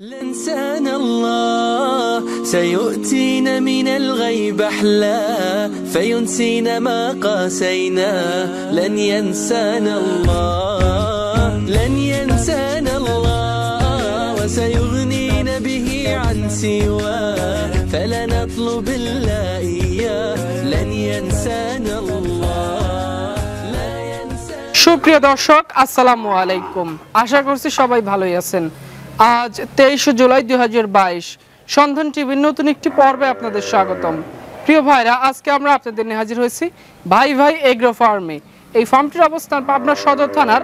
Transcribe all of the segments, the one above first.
الإنسان الله سيؤتينا من الغيب أحلى فينسينا ما قاسينا لن ينسانا الله لن ينسانا الله وسيغنينا به عن سواه فلا نطلب إلا إياه لن ينسانا الله شكرا دوشوك السلام عليكم আশা করছি সবাই ভালোই আছেন আজ তেইশে জুলাই দুই সন্ধান টিভির নতুন একটি পর্বে আপনাদের স্বাগতম প্রিয় ভাইরা আজকে আমরা আপনাদের নিয়ে হাজির হয়েছি ভাই ভাই এগ্রো ফার্মে এই ফার্মটির অবস্থান পাবনা সদর থানার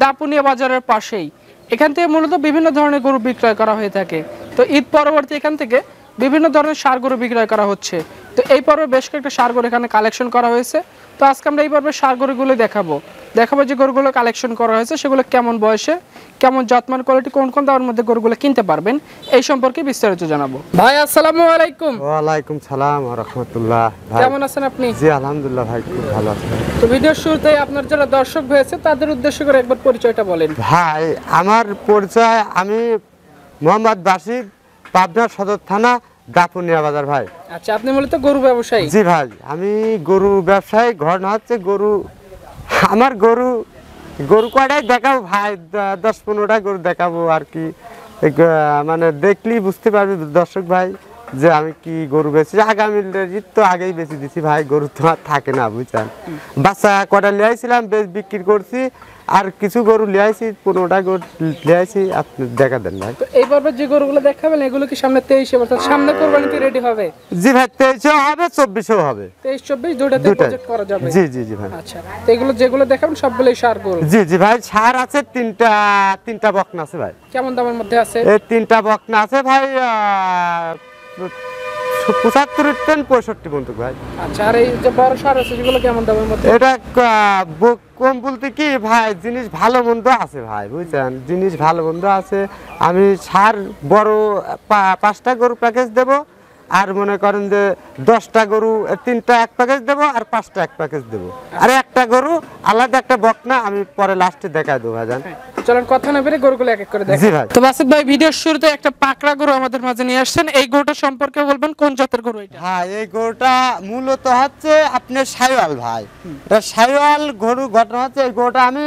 দাপুনিয়া বাজারের পাশেই এখান থেকে মূলত বিভিন্ন ধরনের গরু বিক্রয় করা হয়ে থাকে তো ঈদ পরবর্তী এখান থেকে বিভিন্ন ধরনের সার গরু বিক্রয় করা হচ্ছে তো এই পর্বে বেশ কয়েকটা সার গরু এখানে কালেকশন করা হয়েছে তো আজকে আমরা এই পর্বে সার গরুগুলো দেখাবো দেখাবো যে গরুগুলো কালেকশন করা হয়েছে সেগুলো কেমন বয়সে কেমন যত্মান কোয়ালিটি কোন কোন দামের মধ্যে গরুগুলো কিনতে পারবেন এই সম্পর্কে বিস্তারিত জানাবো ভাই আসসালামু আলাইকুম ওয়া আলাইকুম সালাম ওয়া রাহমাতুল্লাহ কেমন আছেন আপনি জি আলহামদুলিল্লাহ ভাই খুব ভালো আছি তো ভিডিওর শুরুতে আপনার যারা দর্শক হয়েছে তাদের উদ্দেশ্য করে একবার পরিচয়টা বলেন ভাই আমার পরিচয় আমি মোহাম্মদ বাসিদ পাবনা সদর থানা দাপুনিয়া বাজার ভাই আচ্ছা আপনি মূলত গরু ব্যবসায়ী জি ভাই আমি গরু ব্যবসায়ী ঘর না হচ্ছে গরু আমার গরু গরু কটাই দেখাবো ভাই দশ পনেরোটা গরু দেখাবো আর কি মানে দেখলেই বুঝতে পারবে দর্শক ভাই যে আমি কি গরু বেশি আগামী ঈদ তো আগেই বেশি দিছি ভাই গরু তো আর থাকে না বুঝছেন বাচ্চা কটা লিয়াইছিলাম বেশ বিক্রি করছি আর কিছু গরু লিয়াইছি পনেরোটা গরু লিয়াইছি আপনি দেখা দেন ভাই পর্বে যে গরুগুলো দেখাবেন এগুলো কি সামনে তেইশে অর্থাৎ সামনে কোরবানিতে রেডি হবে জি ভাই তেইশেও হবে চব্বিশেও হবে তেইশ চব্বিশ দুটাতে প্রজেক্ট করা যাবে জি জি জি ভাই আচ্ছা তো এগুলো যেগুলো দেখাবেন সবগুলোই সার গরু জি জি ভাই সার আছে তিনটা তিনটা বকনা আছে ভাই কেমন দামের মধ্যে আছে এই তিনটা বকনা আছে ভাই পঁচাত্তর টন পঁয়ষট্টি বন্ধু ভাই আচ্ছা আর এই যে বড় সার আছে সেগুলো কেমন দামের এটা কম বলতে কি ভাই জিনিস ভালো মন্দ আছে ভাই বুঝছেন জিনিস ভালো মন্দ আছে আমি সার বড় পাঁচটা গরু প্যাকেজ দেবো আর মনে করেন যে দশটা গরু তিনটা এক প্যাকেজ দেব আর পাঁচটা এক প্যাকেজ দেব আর একটা গরু আলাদা একটা বকনা আমি পরে লাস্টে দেখা দেবো ভাজান চলেন কথা না বেরে গরুগুলো এক এক করে দেখি ভাই তো ভাই ভিডিওর শুরুতে একটা পাকড়া গরু আমাদের মাঝে নিয়ে আসছেন এই গরুটা সম্পর্কে বলবেন কোন জাতের গরু এটা হ্যাঁ এই গরুটা মূলত হচ্ছে আপনার সাইওয়াল ভাই এটা সাইওয়াল গরু ঘটনা হচ্ছে এই গরুটা আমি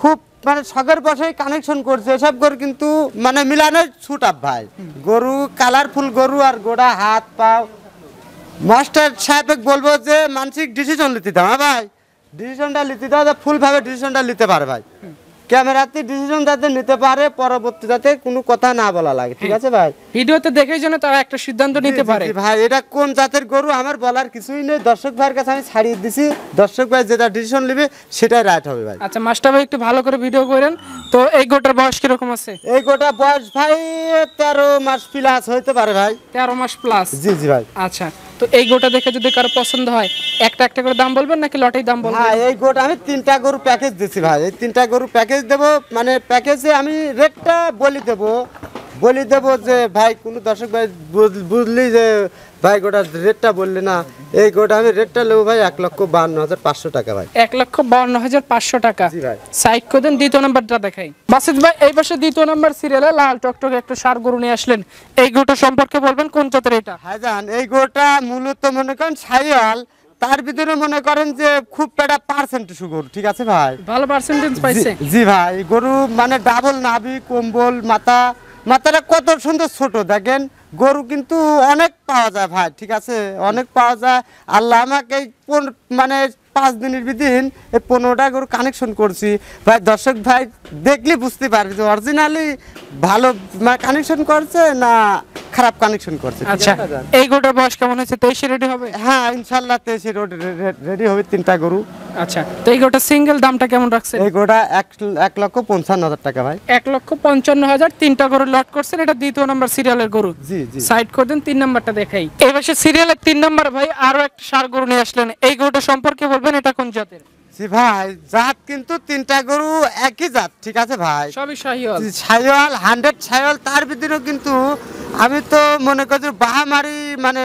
খুব মানে শখের বসে কানেকশন করছে এসব গরু কিন্তু মানে মিলানোর আপ ভাই গরু কালারফুল গরু আর গোড়া হাত পাও মাস্টার সাহেবকে বলবো যে মানসিক ডিসিশন নিতে দাও হ্যাঁ ভাই ডিসিশনটা নিতে দাও ফুলভাবে ডিসিশনটা নিতে পারে ভাই ক্যামেরাতে ডিসিশন যাতে নিতে পারে পরবর্তী যাতে কোনো কথা না বলা লাগে ঠিক হ্যাঁ। আছে ভাই ভিডিওতে দেখেই যেন তারা একটা সিদ্ধান্ত নিতে পারে ভাই এটা কোন জাতের গরু আমার বলার কিছুই নেই দর্শক ভাইয়ের কাছে আমি ছাড়িয়ে দিছি দর্শক ভাই যেটা ডিসিশন নেবে সেটাই রাইট হবে ভাই আচ্ছা মাস্টার ভাই একটু ভালো করে ভিডিও করেন তো এই গোটার বয়স কিরকম আছে এই গোটা বয়স ভাই তেরো মাস প্লাস হইতে পারে ভাই তেরো মাস প্লাস জি জি ভাই আচ্ছা তো এই গোটা দেখে যদি কারো পছন্দ হয় একটা একটা করে দাম বলবেন নাকি লটেই দাম বলবেন হ্যাঁ এই গোটা আমি তিনটা গরু প্যাকেজ দিছি ভাই এই তিনটা গরু প্যাকেজ দেব মানে প্যাকেজে আমি রেটটা বলি দেব বলি দেব যে ভাই কোনো দর্শক ভাই বুঝলি যে ভাই গোটা রেটটা বললে না এই গোটা আমি রেটটা নেবো ভাই এক লক্ষ বান্ন হাজার পাঁচশো টাকা ভাই এক লক্ষ বান্ন হাজার পাঁচশো টাকা দেন দ্বিতীয় নাম্বারটা দেখাই বাসিত ভাই এই পাশে দ্বিতীয় নাম্বার সিরিয়ালে লাল টক একটা সার গরু নিয়ে আসলেন এই গোটা সম্পর্কে বলবেন কোন জাতের এটা হ্যাঁ জান এই গোটা মূলত মনে করেন সাইয়াল তার ভিতরে মনে করেন যে খুব পেটা পার্সেন্টেজ সুগর ঠিক আছে ভাই ভালো পার্সেন্টেজ পাইছে জি ভাই গরু মানে ডাবল নাভি কম্বল মাথা মাথাটা কত সুন্দর ছোট দেখেন গরু কিন্তু অনেক পাওয়া যায় ভাই ঠিক আছে অনেক পাওয়া যায় আল্লাহ আমাকে মানে পাঁচ দিনের বিদিন এই পনেরোটা গরু কানেকশন করছি ভাই দর্শক ভাই দেখলে বুঝতে পারবে যে অরিজিনালি ভালো কানেকশন করছে না খারাপ কানেকশন করছে আচ্ছা এই গরুটার বয়স কেমন হয়েছে তেইশে রেডি হবে হ্যাঁ ইনশাল্লাহ তেইশে রেডি হবে তিনটা গরু আচ্ছা তো এই গোটা সিঙ্গেল দামটা কেমন রাখছেন এই গোটা এক লক্ষ পঞ্চান্ন হাজার টাকা ভাই এক লক্ষ পঞ্চান্ন হাজার তিনটা গরু লট করছেন এটা দ্বিতীয় নম্বর সিরিয়ালের গরু জি জি সাইড করে দিন তিন নাম্বারটা দেখাই এবার সিরিয়ালের তিন নাম্বার ভাই আরো একটা সার গরু নিয়ে আসলেন এই গরুটা সম্পর্কে বলবেন এটা কোন জাতের জি ভাই জাত কিন্তু তিনটা গরু একই জাত ঠিক আছে ভাই সবই শাহিওয়াল শাহিওয়াল হান্ড্রেড শাহিওয়াল তার ভিতরেও কিন্তু আমি তো মনে করছি বাহামারি মানে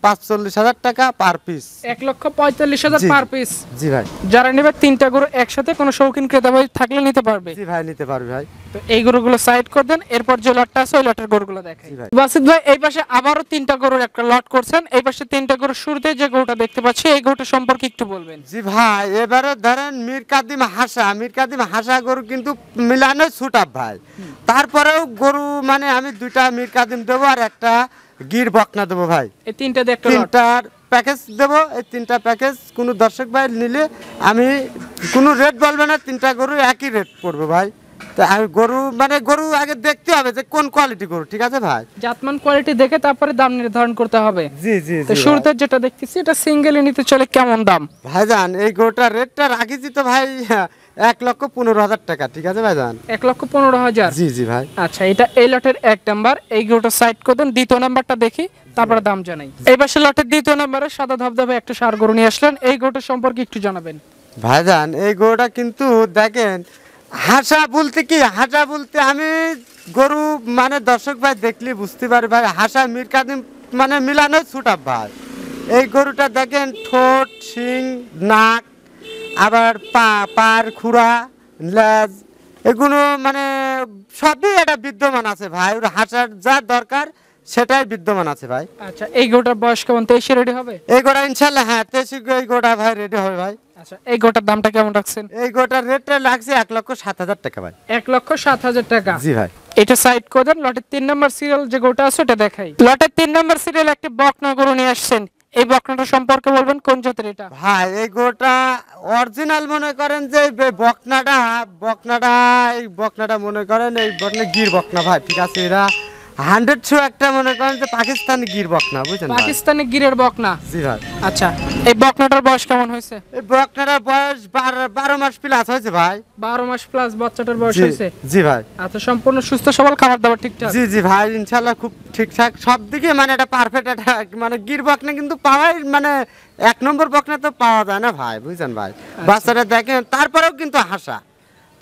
পাঁচচল্লিশ হাজার টাকা পার পিস এক লক্ষ পঁয়তাল্লিশ হাজার পার পিস জি ভাই যারা নেবে তিনটা গরু একসাথে কোনো শৌখিন ক্রেতা ভাই থাকলে নিতে পারবে জি ভাই নিতে পারবে ভাই তো এই গরুগুলো সাইড করে দেন এরপর যে লটটা আছে ওই লটের গরুগুলো দেখাই বাসিদ ভাই এই পাশে আবারও তিনটা গরুর একটা লট করছেন এই পাশে তিনটা গরুর শুরুতে যে গরুটা দেখতে পাচ্ছি এই গরুটা সম্পর্কে একটু বলবেন জি ভাই এবারে ধরেন মির কাদিম হাসা মির কাদিম হাসা গরু কিন্তু মিলানো ছুটাপ ভাই তারপরেও গরু মানে আমি দুইটা মির কাদিম দেবো আর একটা গির বকনা দেবো ভাই এই তিনটা দেখ তিনটার প্যাকেজ দেবো এই তিনটা প্যাকেজ কোনো দর্শক ভাই নিলে আমি কোনো রেট বলবে না তিনটা গরু একই রেট পড়বে ভাই তা আমি গরু মানে গরু আগে দেখতে হবে যে কোন কোয়ালিটি গরু ঠিক আছে ভাই জাতমান কোয়ালিটি দেখে তারপরে দাম নির্ধারণ করতে হবে জি জি তো শুরুতে যেটা দেখতেছি এটা সিঙ্গেলে নিতে চলে কেমন দাম ভাইজান এই গরুটার রেটটা রাখিছি তো ভাই এক লক্ষ পনেরো হাজার টাকা ঠিক আছে ভাই জান এক লক্ষ পনেরো হাজার জি জি ভাই আচ্ছা এটা এই লটের এক নাম্বার এই গোটা সাইড করুন দ্বিতীয় নাম্বারটা দেখি তারপরে দাম জানাই এই পাশে লটের দ্বিতীয় নাম্বারে সাদা ধবধবে একটা সার গরু নিয়ে আসলেন এই গোটা সম্পর্কে একটু জানাবেন ভাই জান এই গরুটা কিন্তু দেখেন হাসা বলতে কি হাসা বলতে আমি গরু মানে দর্শক ভাই দেখলে বুঝতে পারে ভাই হাসা মির মানে মিলানো ছুটাপ ভাই এই গরুটা দেখেন ঠোঁট শিং নাক আবার পা পার খুঁড়া লেজ এগুলো মানে সবই একটা বিদ্যমান আছে ভাই ওর হাসার যা দরকার সেটাই বিদ্যমান আছে ভাই আচ্ছা এই গোটার বয়স কেমন তেইশে রেডি হবে এই গোটা ইনশাল্লাহ হ্যাঁ তেইশে এই গোটা ভাই রেডি হবে ভাই আচ্ছা, এই গোটার দামটা কেমন রাখছেন এই গোটার রেটটা লাগছে এক লক্ষ সাত হাজার টাকা ভাই এক লক্ষ সাত হাজার টাকা জি ভাই এটা সাইড করে দেন লটের তিন নম্বর সিরিয়াল যে গোটা আছে ওটা দেখাই লটের তিন নম্বর সিরিয়াল একটি বকনা গরু নিয়ে আসছেন এই বকনাটা সম্পর্কে বলবেন কোন জাতের এটা ভাই এই গোটা অরিজিনাল মনে করেন যে বকনাটা বকনাটা এই বকনাটা মনে করেন এই বকনা গির বকনা ভাই ঠিক আছে এরা হান্ড্রেড ছো একটা মনে করেন যে পাকিস্তানি গির বকনা বুঝছেন পাকিস্তানি গিরের বকনা জি ভাই আচ্ছা এই বকনাটার বয়স কেমন হয়েছে এই বকনাটার বয়স বারো মাস প্লাস হয়েছে ভাই বারো মাস প্লাস বাচ্চাটার বয়স হয়েছে জি ভাই আচ্ছা সম্পূর্ণ সুস্থ সবল খাবার দাবার ঠিকঠাক জি জি ভাই ইনশাল্লাহ খুব ঠিকঠাক সব দিকে মানে এটা পারফেক্ট একটা মানে গির বকনা কিন্তু পাওয়াই মানে এক নম্বর বকনা তো পাওয়া যায় না ভাই বুঝছেন ভাই আচ্ছা। বাচ্চাটা দেখেন তারপরেও কিন্তু হাসা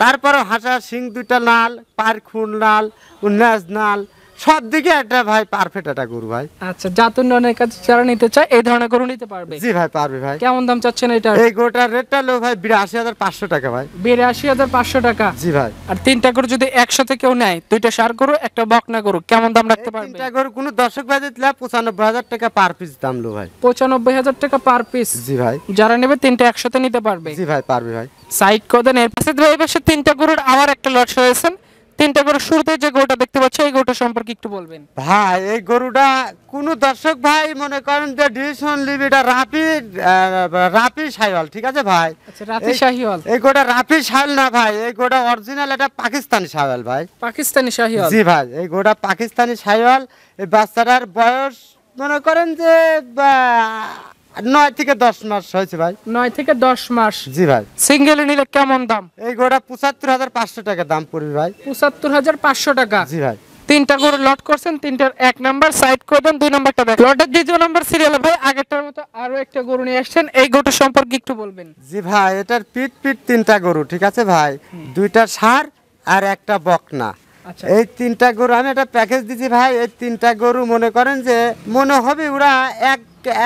তারপরেও হাসা সিং দুটা নাল পার খুন লাল উন্নাস নাল সব দিকে একটা ভাই পারফেক্ট একটা গরু ভাই আচ্ছা জাতুন কাছে যারা নিতে চায় এই ধরনের গরু নিতে পারবে জি ভাই পারবে ভাই কেমন দাম চাচ্ছেন এটা এই রেটটা লো ভাই বিরাশি হাজার পাঁচশো টাকা ভাই বিরাশি হাজার পাঁচশো টাকা জি ভাই আর তিনটা গরু যদি একসাথে কেউ নেয় দুইটা সার গরু একটা বকনা গরু কেমন দাম রাখতে পারবে তিনটা গরু কোনো দর্শক ভাই লাভ পঁচানব্বই হাজার টাকা পার পিস দাম লো ভাই পঁচানব্বই হাজার টাকা পার পিস জি ভাই যারা নেবে তিনটা একসাথে নিতে পারবে জি ভাই পারবে ভাই সাইড কদেন এর পাশে তিনটা গরুর আবার একটা লস রয়েছেন তিনটা গরু শুরুতে যে গরুটা দেখতে পাচ্ছ এই গরুটা সম্পর্কে একটু বলবেন ভাই এই গরুটা কোন দর্শক ভাই মনে করেন যে ডিসন লিবিটা রাপি রাপি সাইওয়াল ঠিক আছে ভাই আচ্ছা, রাপি সাইওয়াল এই গরুটা রাপি সাইওয়াল না ভাই এই গরুটা অরিজিনাল এটা পাকিস্তানি সাইওয়াল ভাই পাকিস্তানি সাইওয়াল জি ভাই এই গরুটা পাকিস্তানি সাইওয়াল এই বাচ্চাটার বয়স মনে করেন যে নয় থেকে দশ মাস হয়েছে ভাই নয় থেকে দশ মাস জি ভাই সিঙ্গেল নিলে কেমন দাম এই গোটা পঁচাত্তর হাজার পাঁচশো টাকা দাম পড়বে ভাই পঁচাত্তর হাজার পাঁচশো টাকা জি ভাই তিনটা গরু লট করছেন তিনটার এক নাম্বার সাইড করে দেন দুই নাম্বারটা দেখ লটের দ্বিতীয় নাম্বার সিরিয়াল ভাই আগেরটার মতো আরো একটা গরু নিয়ে আসছেন এই গরুটা সম্পর্কে একটু বলবেন জি ভাই এটার পিট পিট তিনটা গরু ঠিক আছে ভাই দুইটা সার আর একটা বকনা আচ্ছা। এই তিনটা গরু আমি একটা প্যাকেজ দিছি ভাই এই তিনটা গরু মনে করেন যে মনে হবে ওরা এক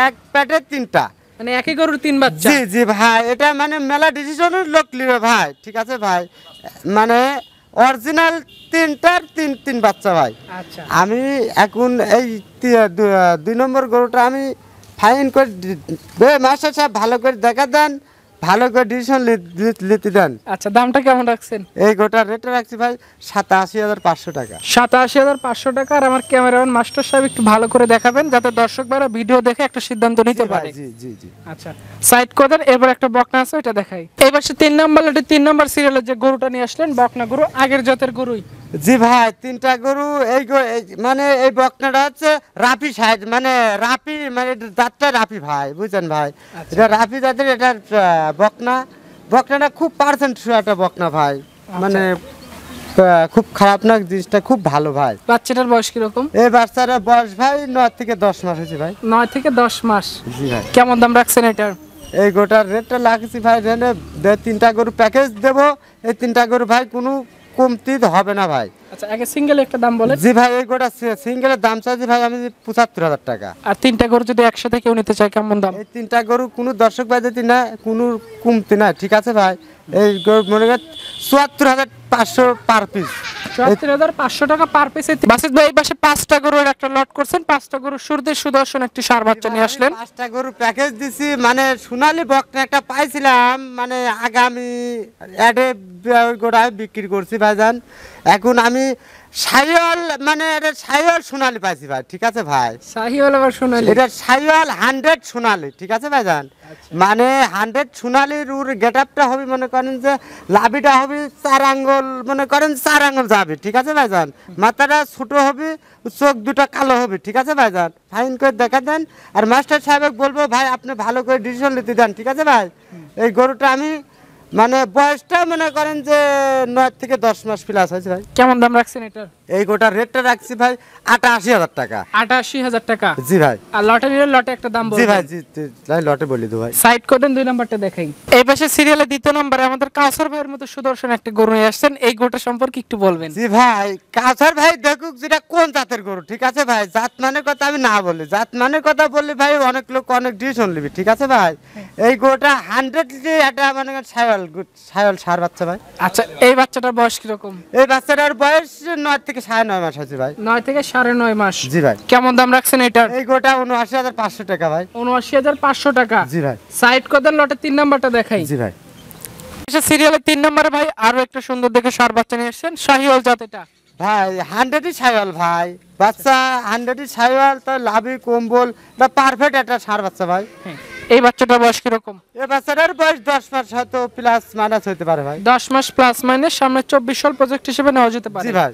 এক পেটে তিনটা মানে একই গরুর তিন বাচ্চা জি জি ভাই এটা মানে মেলা ডিসিশনের লোক লিবে ভাই ঠিক আছে ভাই মানে অরিজিনাল তিনটার তিন তিন বাচ্চা ভাই আচ্ছা। আমি এখন এই দুই নম্বর গরুটা আমি ফাইন করে মাস্টার সাহেব ভালো করে দেখা দেন ভালো করে ডিসিশন নিতে দেন আচ্ছা দামটা কেমন রাখছেন এই গোটা রেটে রাখছি ভাই সাতাশি হাজার পাঁচশো টাকা সাতাশি হাজার পাঁচশো টাকা আর আমার ক্যামেরাম্যান মাস্টার সাহেব একটু ভালো করে দেখাবেন যাতে দর্শক ভাইরা ভিডিও দেখে একটা সিদ্ধান্ত নিতে পারে জি জি জি আচ্ছা সাইড কোদার এবার একটা বকনা আছে ওইটা দেখাই এবার সে তিন নম্বর তিন নম্বর সিরিয়ালের যে গরুটা নিয়ে আসলেন বকনা গরু আগের জাতের গরুই জি ভাই তিনটা গরু এই মানে এই বকনাটা হচ্ছে রাপি সাইজ মানে রাপি মানে দাঁতটা রাপি ভাই বুঝছেন ভাই আচ্ছা। এটা রাপি দাঁতের এটা বকনা বকনাটা খুব পার্সেন্ট একটা বকনা ভাই আচ্ছা। মানে খুব খারাপ না জিনিসটা খুব ভালো ভাই বাচ্চাটার বয়স কিরকম এই বাচ্চার বয়স ভাই নয় থেকে দশ মাস হয়েছে ভাই নয় থেকে দশ মাস জি ভাই কেমন দাম রাখছেন এটার এই গোটার রেটটা লাগছে ভাই রেটে তিনটা গরু প্যাকেজ দেবো এই তিনটা গরু ভাই কোনো কমতি হবে না ভাই আচ্ছা আগে সিঙ্গেল একটা দাম ভাই এই গোটা সিঙ্গেলের দাম ভাই আমি পঁচাত্তর হাজার টাকা আর গরু যদি একসাথে কেউ নিতে চায় কেমন দাম এই গরু কোনো দর্শক ভাই যদি কোনো কমতি ঠিক আছে ভাই এই গরু মনে করেন চুয়াত্তর হাজার পাঁচশো পার পিস পাঁচটা গরুর একটা করছেন পাঁচটা সুদর্শন একটি আসলেন পাঁচটা প্যাকেজ দিছি মানে সোনালী বক্স একটা পাইছিলাম মানে আগামী গোড়ায় বিক্রি করছি ভাইজান এখন আমি সাইওয়াল মানে এটা সাইওয়াল সোনালি পাইছি ভাই ঠিক আছে ভাই সাইওয়াল আবার সোনালি এটা সাইওয়াল হান্ড্রেড সোনালি ঠিক আছে ভাই জান আচ্ছা। মানে হান্ড্রেড সোনালির ওর গেট আপটা হবে মনে করেন যে লাভিটা হবে চার আঙ্গল মনে করেন চার আঙ্গল যাবে ঠিক আছে ভাই জান মাথাটা ছোটো হবে চোখ দুটো কালো হবে ঠিক আছে ভাই জান ফাইন করে দেখা দেন আর মাস্টার সাহেবকে বলবো ভাই আপনি ভালো করে ডিসিশন নিতে দেন ঠিক আছে ভাই এই গরুটা আমি মানে বয়সটা মনে করেন যে নয় থেকে দশ মাস প্লাস আছে ভাই কেমন দাম রাখছেন এটা এই গোটা রেটটা রাখছি ভাই আটাশি হাজার টাকা আটাশি হাজার টাকা জি ভাই আর লটে নিলে লটে একটা দাম জি ভাই জি ভাই লটে বলি দু ভাই সাইড করে দুই নাম্বারটা দেখাই এই পাশে সিরিয়ালে দ্বিতীয় নাম্বারে আমাদের কাউসার ভাইয়ের মতো সুদর্শন একটা গরু নিয়ে আসছেন এই গোটা সম্পর্কে একটু বলবেন জি ভাই কাউসার ভাই দেখুক যেটা কোন জাতের গরু ঠিক আছে ভাই জাত মানের কথা আমি না বলি জাত মানের কথা বললে ভাই অনেক লোক অনেক ডিসিশন নিবি ঠিক আছে ভাই হ্যাঁ। এই গোটা হান্ড্রেড একটা মানে সায়াল সায়াল সার বাচ্চা ভাই আচ্ছা এই বাচ্চাটার বয়স কিরকম এই বাচ্চাটার বয়স নয় থেকে সাড়ে নয় মাস হয়েছে ভাই নয় থেকে সাড়ে নয় মাস জি ভাই কেমন দাম রাখছেন এটা এই গোটা উনআশি হাজার পাঁচশো টাকা ভাই উনআশি হাজার পাঁচশো টাকা জি ভাই সাইড কদার লটে তিন নাম্বারটা দেখাই জি ভাই সিরিয়ালের তিন নম্বরে ভাই আরো একটা সুন্দর দেখে সার বাচ্চা নিয়ে এসছেন শাহিওয়াল জাত এটা ভাই হান্ড্রেডই ছাইওয়াল ভাই বাচ্চা হান্ড্রেডই ছাইওয়াল তার লাভি কম্বল বা পারফেক্ট একটা সার বাচ্চা ভাই হ্যাঁ। এই বাচ্চাটার বয়স কিরকম এই বাচ্চাটার বয়স দশ মাস হয়তো প্লাস মাইনাস হতে পারে ভাই দশ মাস প্লাস মাইনাস সামনে চব্বিশ সাল প্রজেক্ট হিসেবে নেওয়া যেতে পারে ভাই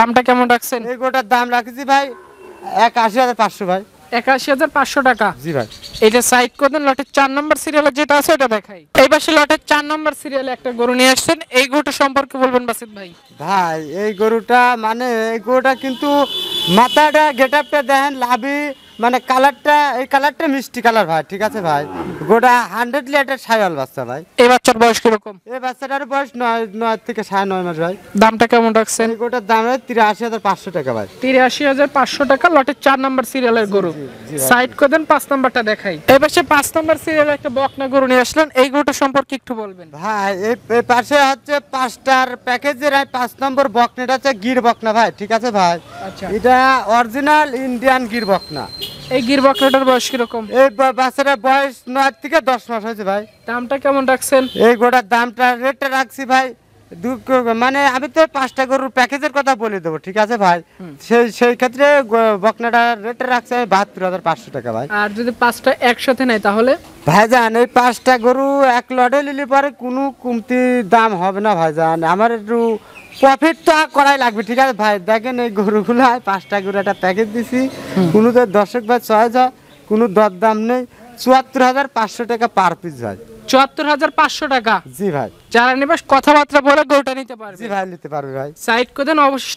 দামটা কেমন রাখছেন এই গোটার দাম রাখছি ভাই এক আশি হাজার পাঁচশো ভাই একাশি হাজার পাঁচশো টাকা জি ভাই এটা সাইড করে লটের চার নম্বর সিরিয়ালে যেটা আছে ওটা দেখাই এই পাশে লটের চার নম্বর সিরিয়ালে একটা গরু নিয়ে আসছেন এই গরুটা সম্পর্কে বলবেন বাসিদ ভাই ভাই এই গরুটা মানে এই গরুটা কিন্তু মাথাটা গেট আপটা দেখেন লাভি মানে কালারটা এই কালারটা মিষ্টি কালার ভাই ঠিক আছে ভাই গোটা হান্ড্রেড লিটার সায়াল বাচ্চা ভাই এই বাচ্চার বয়স কিরকম এই বাচ্চাটার বয়স নয় নয় থেকে সাড়ে নয় মাস ভাই দামটা কেমন রাখছেন গোটার দাম হয় তিরাশি হাজার পাঁচশো টাকা ভাই তিরাশি হাজার পাঁচশো টাকা লটের চার নম্বর সিরিয়ালের গরু সাইড করে দেন পাঁচ নম্বরটা দেখাই এবার পাশে পাঁচ নম্বর সিরিয়ালের একটা বকনা গরু নিয়ে আসলেন এই গরুটা সম্পর্কে একটু বলবেন ভাই এই পাশে হচ্ছে পাঁচটার প্যাকেজের পাঁচ নম্বর বকনাটা হচ্ছে গির বকনা ভাই ঠিক আছে ভাই আচ্ছা। এটা অরিজিনাল ইন্ডিয়ান গির বকনা এই গির বকনাটার বয়স কিরকম এই বাচ্চাটার বয়স নয় থেকে দশ মাস হয়েছে ভাই দামটা কেমন রাখছেন এই গোটার দামটা রেটটা রাখছি ভাই মানে আমি তো পাঁচটা গরুর প্যাকেজের কথা বলে দেবো ঠিক আছে ভাই সেই সেই ক্ষেত্রে বকনাটা রেটে রাখছে বাহাত্তর হাজার পাঁচশো টাকা ভাই আর যদি পাঁচটা একসাথে নেয় তাহলে ভাইজান এই পাঁচটা গরু এক লডে নিলে পরে কোনো কমতি দাম হবে না ভাইজান আমার একটু প্রফিট তো করাই লাগবে ঠিক আছে ভাই দেখেন এই গরুগুলো পাঁচটা গরু একটা প্যাকেজ দিছি কোনো তো দর্শক বা ছয় হাজার কোনো দর দাম নেই চুয়াত্তর হাজার পাঁচশো টাকা পার পিস ভাই চুয়াত্তর হাজার পাঁচশো টাকা ভাই যারা কথাবার্তা বলে গরুটা নিতে পারবে ভাই নিতে পারবে ভাই সাইড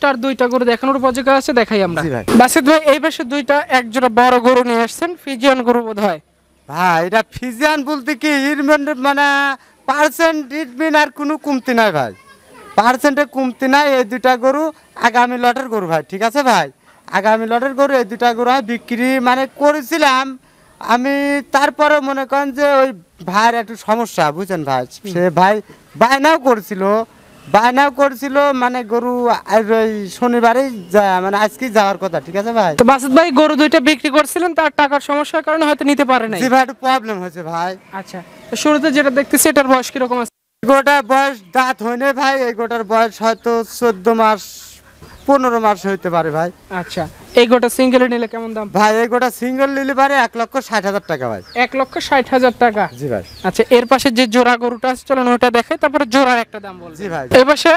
আর দুইটা গরু দেখানোর আছে দেখাই আমরা ভাই এই দুইটা বড় গরু নিয়ে আসছেন ফিজিয়ান গরু বোধ হয় ভাই এটা ফিজিয়ান বলতে কি মানে আর কোনো ভাই কমতি নাই এই দুটা গরু আগামী লটের গরু ভাই ঠিক আছে ভাই আগামী লটের গরু এই দুটা গরু বিক্রি মানে করেছিলাম আমি তারপরে মনে করেন যে ওই ভাইয়ের একটু সমস্যা বুঝছেন ভাই সে ভাই বায়নাও করছিল বায়নাও করছিল মানে গরু ওই শনিবারেই মানে আজকেই যাওয়ার কথা ঠিক আছে ভাই তো মাসুদ ভাই গরু দুইটা বিক্রি করছিলেন তার টাকার সমস্যার কারণে হয়তো নিতে পারে না ভাই একটু প্রবলেম হয়েছে ভাই আচ্ছা শুরুতে যেটা দেখতেছি এটার বয়স কিরকম আছে গোটা বয়স দাঁত হয়নি ভাই এই গোটার বয়স হয়তো চোদ্দ মাস পনেরো মাস হইতে পারে ভাই আচ্ছা এই গোটা সিঙ্গেল নিলে কেমন দাম ভাই এই গোটা সিঙ্গেল নিলে পারে এক লক্ষ ষাট হাজার টাকা ভাই এক লক্ষ ষাট হাজার টাকা জি ভাই আচ্ছা এর পাশে যে জোড়া গরুটা আছে চলেন ওটা দেখে তারপরে জোড়ার একটা দাম বলছি ভাই এর পাশে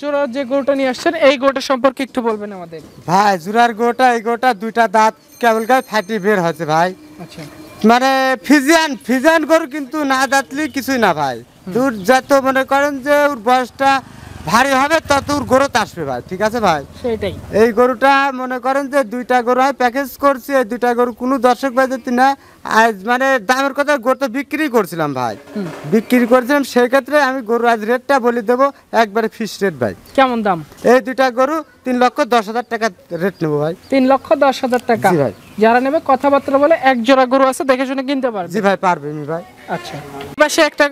জোড়া যে গরুটা নিয়ে আসছেন এই গরুটা সম্পর্কে একটু বলবেন আমাদের ভাই জোড়ার গরুটা এই গোটা দুইটা দাঁত কেবল গায়ে ফাটি বের হয়েছে ভাই আচ্ছা মানে ফিজিয়ান ফিজিয়ান গরু কিন্তু না দাঁতলি কিছুই না ভাই দূর যত মনে করেন যে ওর বয়সটা ভারী হবে ততদূর গ্রোথ আসবে ভাই ঠিক আছে ভাই সেটাই এই গরুটা মনে করেন যে দুইটা গরু হয় প্যাকেজ করছি এই দুইটা গরু কোনো দর্শক ভাই যদি না আজ মানে দামের কথা গরু তো বিক্রি করছিলাম ভাই বিক্রি করছিলাম সেই ক্ষেত্রে আমি গরু আজ রেটটা বলে দেবো একবারে ফিক্স রেট ভাই কেমন দাম এই দুইটা গরু তিন লক্ষ দশ হাজার টাকা রেট নেবো ভাই তিন লক্ষ দশ হাজার টাকা ভাই যারা নেবে কথাবার্তা বলে এক জোড়া গরু আছে দেখে শুনে কিনতে পারবে জি ভাই পারবে ভাই আচ্ছা পাশে একটা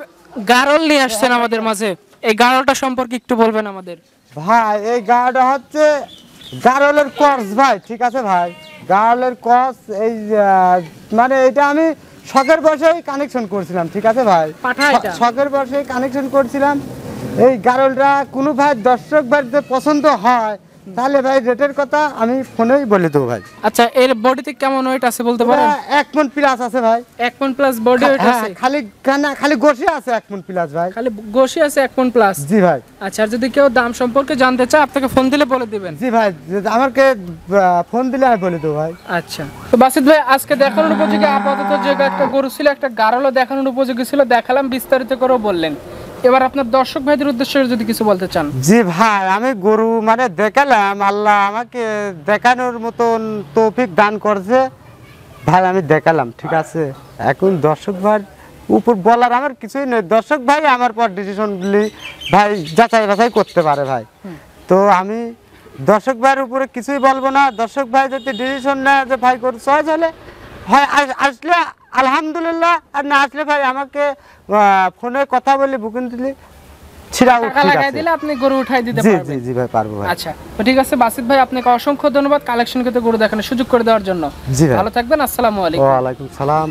গারল নিয়ে আসছেন আমাদের মাঝে এই গাড়লটা সম্পর্কে একটু বলবেন আমাদের ভাই এই গাড়লটা হচ্ছে গাড়লের কস ভাই ঠিক আছে ভাই গাড়লের কস এই মানে এটা আমি শখের বসেই কানেকশন করছিলাম ঠিক আছে ভাই শখের বসেই কানেকশন করছিলাম এই গাড়লটা কোনো ভাই দর্শক ভাই পছন্দ হয় তাহলে ভাই রেটের কথা আমি ফোনেই বলে দেবো ভাই আচ্ছা এর বডিতে কেমন ওয়েট আছে বলতে পারেন এক মন প্লাস আছে ভাই এক মন প্লাস বডি ওয়েট আছে খালি কানা খালি গোশি আছে এক মন প্লাস ভাই খালি গোশি আছে এক মন প্লাস জি ভাই আচ্ছা আর যদি কেউ দাম সম্পর্কে জানতে চায় আপনাকে ফোন দিলে বলে দিবেন জি ভাই আমাকে ফোন দিলে আমি বলে দেবো ভাই আচ্ছা তো বাসিত ভাই আজকে দেখানোর উপযোগী আপাতত যে একটা গরু ছিল একটা গারলও দেখানোর উপযোগী ছিল দেখালাম বিস্তারিত করেও বললেন এবার আপনার দর্শক ভাইদের উদ্দেশ্যে যদি কিছু বলতে চান জি ভাই আমি গরু মানে দেখালাম আল্লাহ আমাকে দেখানোর মতন তৌফিক দান করছে ভাই আমি দেখালাম ঠিক আছে এখন দর্শক ভাই উপর বলার আমার কিছুই নেই দর্শক ভাই আমার পর ডিসিশন ভাই যাচাই বাছাই করতে পারে ভাই তো আমি দর্শক ভাইয়ের উপরে কিছুই বলবো না দর্শক ভাই যদি ডিসিশন নেয় যে ভাই গরু চয়েস হলে হয় আসলে আলহামদুলিল্লাহ আর না আসলে ভাই আমাকে ফোনে কথা বলে বুকিং দিলে অসংখ্য ধন্যবাদ কালেকশন করতে গরু দেখানোর সুযোগ করে দেওয়ার জন্য ভালো থাকবেন আসসালাম